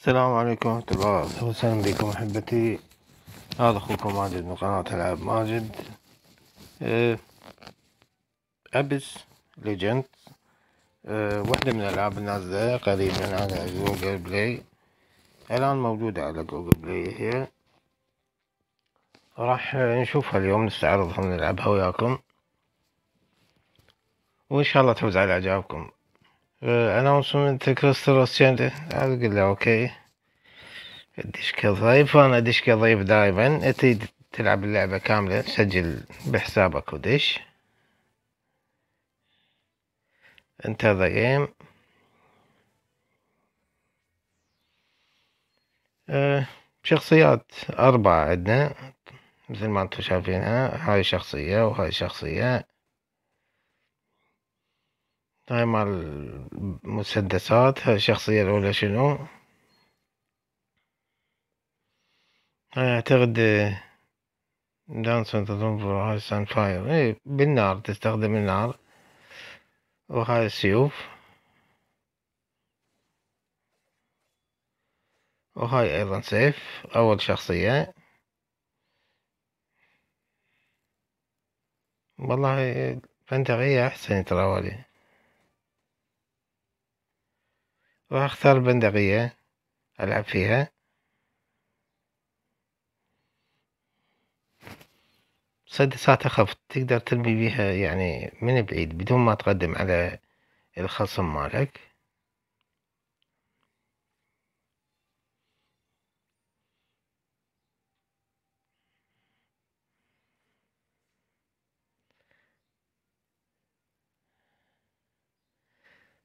السلام عليكم ورحمة الله وسهلا بكم أحبتي هذا أخوكم ماجد من قناة ألعاب ماجد آه، أبس ليجند وحدة آه، واحدة من الألعاب النازلة قريبا على جوجل بلاي الآن موجودة على جوجل بلاي هي راح نشوفها اليوم نستعرضها ونلعبها وياكم وإن شاء الله تفوز على إعجابكم كريستال كونستراسيون اقول له اوكي اديش كضيف انا اديش كضيف دائما انت تلعب اللعبة كاملة تسجل بحسابك ودش انت ذا جيم شخصيات أربعة عندنا مثل ما انتم شايفينها هاي شخصية وهاي شخصية هاي طيب، مال المسدسات هاي الشخصية الأولى شنو هاي أعتقد دانسون تنفر هاي سان فاير اي بالنار تستخدم النار وهاي السيوف وهاي أيضا سيف أول شخصية والله غير أحسن تراولي وأختار بندقية ألعب فيها مسدسات خفض تقدر ترمي بيها يعني من بعيد بدون ما تقدم على الخصم مالك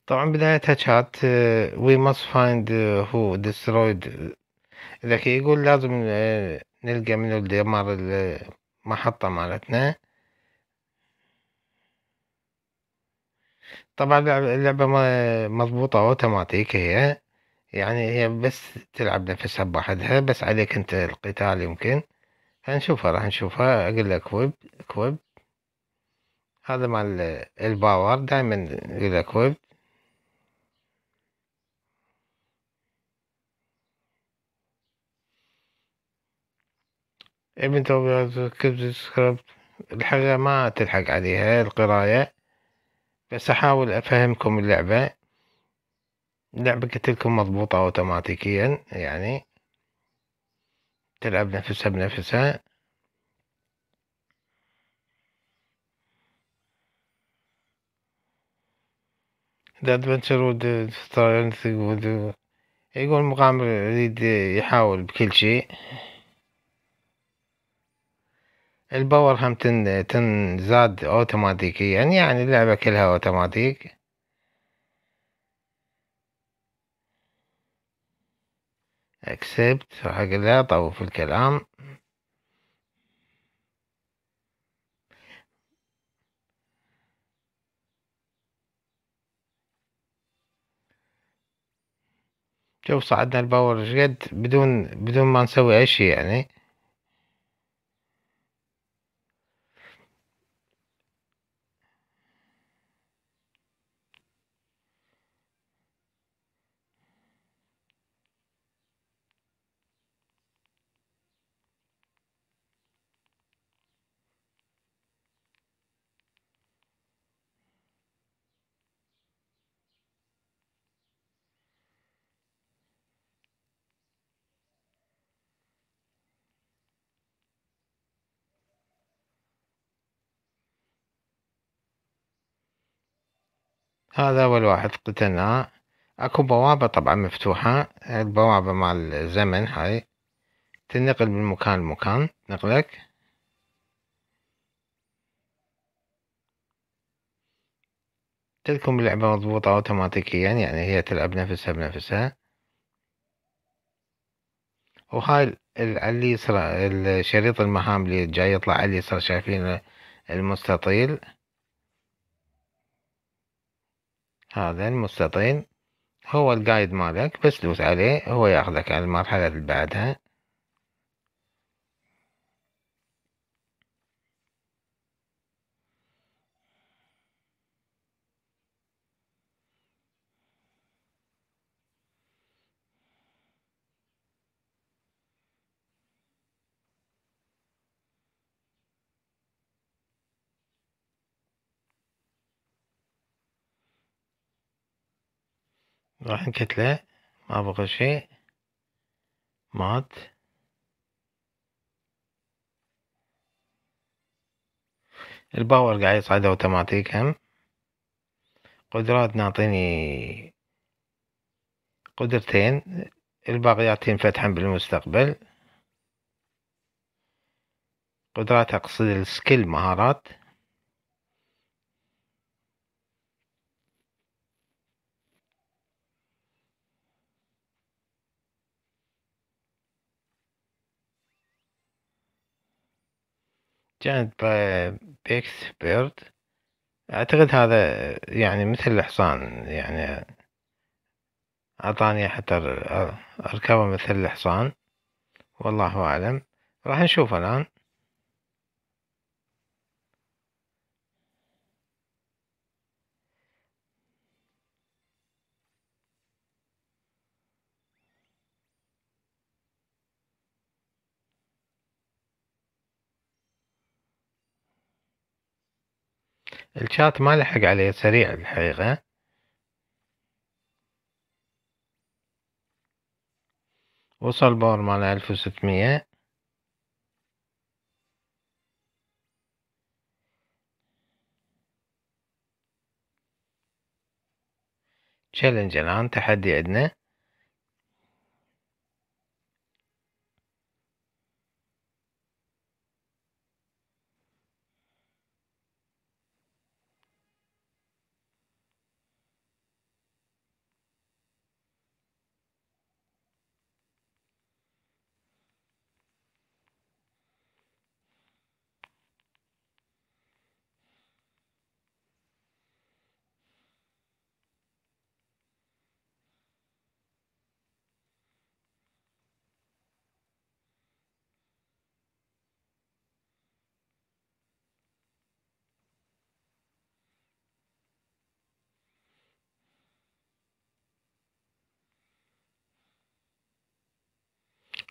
طبعا بداية هات آه، وي must فايند هو ديسترويد ذكي يقول لازم آه، نلقى منو اللي دمر المحطة مالتنا طبعا اللعبة مضبوطة اوتوماتيك هي يعني هي بس تلعب نفسها بوحدها بس عليك انت القتال يمكن هنشوفها راح نشوفها اقول لك كويب كويب هذا مال آه، الباور دائما اقول لك كويب ابن توبيض كتب سكريبت الحقيقة ما تلحق عليها القراية بس أحاول أفهمكم اللعبة اللعبة قلتلكم مضبوطة أوتوماتيكيا يعني تلعب نفسها بنفسها ذا ادفنتشر وود يقول مغامر يريد يحاول بكل شيء الباور هم تن تنزاد اوتوماتيكيا يعني اللعبة كلها اوتوماتيك اكسبت وحق لا طوف الكلام شوف صعدنا الباور شقد بدون بدون ما نسوي اي شيء يعني هذا أول واحد قتلناه أكو بوابة طبعا مفتوحة البوابة مع الزمن هاي تنقل من مكان لمكان تنقلك تلكم اللعبة مضبوطة أوتوماتيكيا يعني هي تلعب نفسها بنفسها وهاي اليسرى يسرى الشريط المهام اللي جاي يطلع على اليسرى شايفين المستطيل هذا المستطيل هو الجايد مالك بس دوس عليه هو ياخذك على المرحلة اللي بعدها راح نكتله ما بقى شيء مات الباور قاعد يصعد اوتوماتيك هم قدرات نعطيني قدرتين الباقيات فتحا بالمستقبل قدرات اقصد السكيل مهارات كانت بيكس بيرد اعتقد هذا يعني مثل الحصان يعني اعطاني حتى اركبه مثل الحصان والله اعلم راح نشوف الان الشات ما لحق عليه سريع الحقيقة وصل باور ماله ألف وستمية تشالنج الآن تحدي عندنا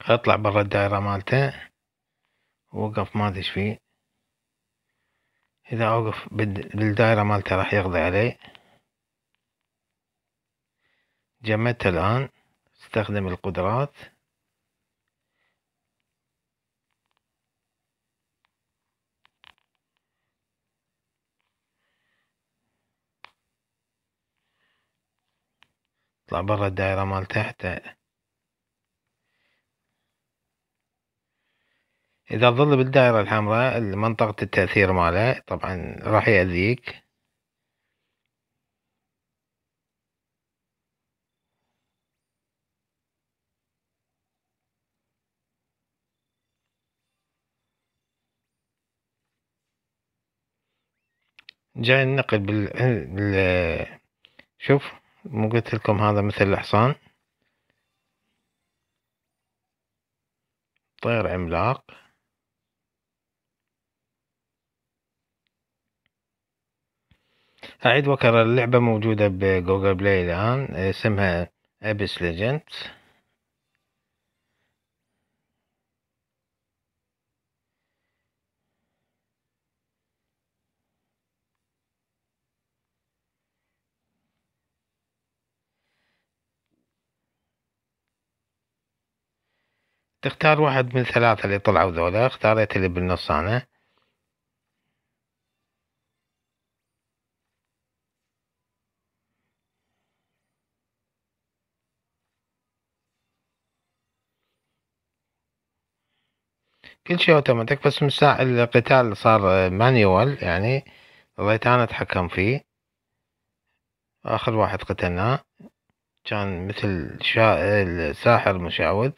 اطلع برا الدائرة مالته وقف ما ادري فيه اذا اوقف بالدائرة مالته راح يقضي علي جمدته الان استخدم القدرات اطلع برا الدائرة مالته حتى إذا ظل بالدائرة الحمراء منطقة التأثير ماله طبعا راح يأذيك جاي النقل بال... بال... شوف مو قلت لكم هذا مثل الحصان طير عملاق أعيد وأكرر اللعبة موجودة بجوجل بلاي الآن آه، اسمها أبس ليجندز تختار واحد من ثلاثة اللي طلعوا ذولا اختاريت اللي بالنص أنا كل شيء اوتوماتيك بس من ساعة القتال صار مانيوال يعني ضليت انا اتحكم فيه اخر واحد قتلناه كان مثل شا... الساحر مشعوذ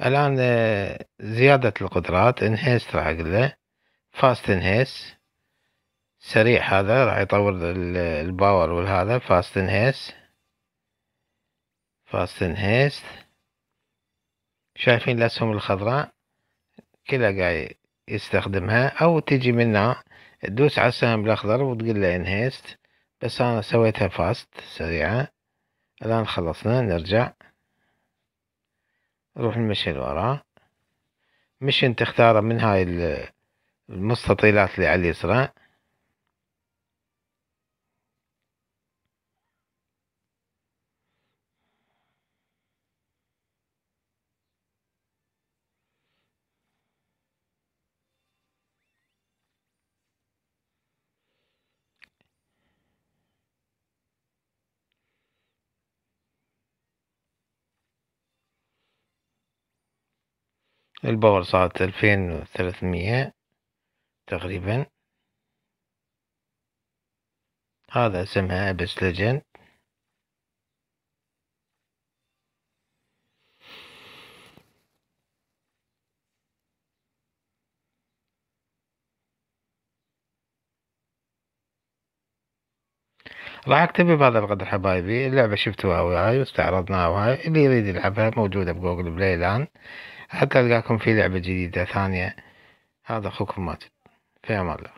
الآن آه، زيادة القدرات انهيست راح اقله فاست انهيست سريع هذا راح يطور الباور والهذا فاست انهيس فاست انهيس شايفين الاسهم الخضراء كلها قاعد يستخدمها او تجي منا تدوس على السهم الاخضر وتقول له انهيست بس انا سويتها فاست سريعة الان خلصنا نرجع نروح نمشي لورا مشن تختاره من هاي المستطيلات اللي على اليسرى الباور صارت ألفين وثلاثمية تقريبا هذا اسمها أبس ليجند راح اكتب بهذا القدر حبايبي اللعبة شفتوها وهاي واستعرضناها وهاي اللي يريد يلعبها موجودة بجوجل بلاي الآن حتى ألقاكم في لعبة جديدة ثانية هذا أخوكم ماجد في أمان الله